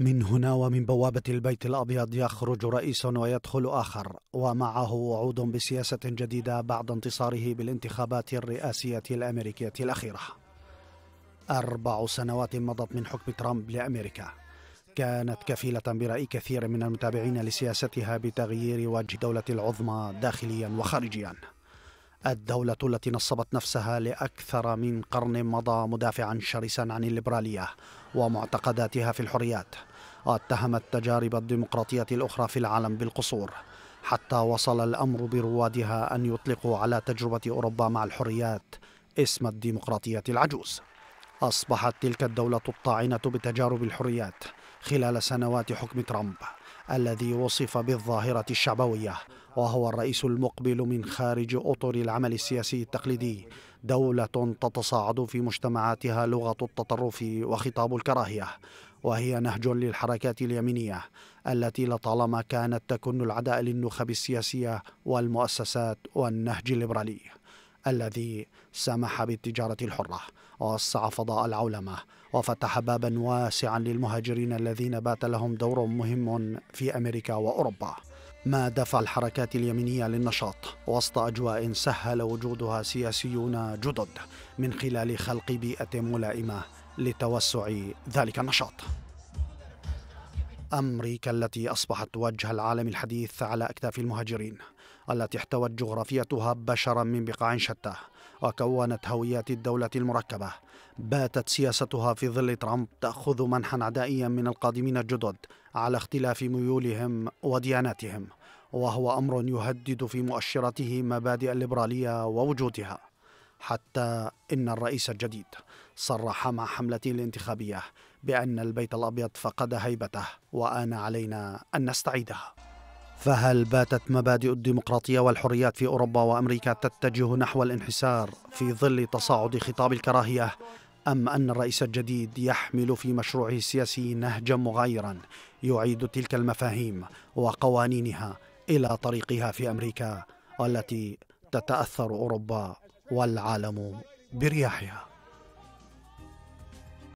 من هنا ومن بوابة البيت الأبيض يخرج رئيس ويدخل آخر ومعه وعود بسياسة جديدة بعد انتصاره بالانتخابات الرئاسية الأمريكية الأخيرة أربع سنوات مضت من حكم ترامب لأمريكا كانت كفيلة برأي كثير من المتابعين لسياستها بتغيير وجه دولة العظمى داخليا وخارجيا الدولة التي نصبت نفسها لأكثر من قرن مضى مدافعا شرسا عن الليبرالية ومعتقداتها في الحريات واتهمت تجارب الديمقراطية الأخرى في العالم بالقصور حتى وصل الأمر بروادها أن يطلقوا على تجربة أوروبا مع الحريات اسم الديمقراطية العجوز أصبحت تلك الدولة الطاعنة بتجارب الحريات خلال سنوات حكم ترامب الذي وصف بالظاهرة الشعبوية وهو الرئيس المقبل من خارج أطر العمل السياسي التقليدي دولة تتصاعد في مجتمعاتها لغة التطرف وخطاب الكراهية وهي نهج للحركات اليمينية التي لطالما كانت تكن العداء للنخب السياسية والمؤسسات والنهج الليبرالي الذي سمح بالتجارة الحرة ووسع فضاء العولمة وفتح بابا واسعا للمهاجرين الذين بات لهم دور مهم في أمريكا وأوروبا ما دفع الحركات اليمينية للنشاط وسط أجواء سهل وجودها سياسيون جدد من خلال خلق بيئة ملائمة لتوسع ذلك النشاط أمريكا التي أصبحت وجه العالم الحديث على أكتاف المهاجرين التي احتوت جغرافيتها بشرا من بقاع شتى وكونت هويات الدولة المركبة باتت سياستها في ظل ترامب تأخذ منحا عدائيا من القادمين الجدد على اختلاف ميولهم ودياناتهم وهو أمر يهدد في مؤشراته مبادئ الليبرالية ووجودها حتى إن الرئيس الجديد صرح مع حملته الانتخابية بأن البيت الأبيض فقد هيبته وآن علينا أن نستعيدها فهل باتت مبادئ الديمقراطية والحريات في أوروبا وأمريكا تتجه نحو الانحسار في ظل تصاعد خطاب الكراهية أم أن الرئيس الجديد يحمل في مشروعه السياسي نهجا مغايرا يعيد تلك المفاهيم وقوانينها إلى طريقها في أمريكا والتي تتأثر أوروبا والعالم برياحها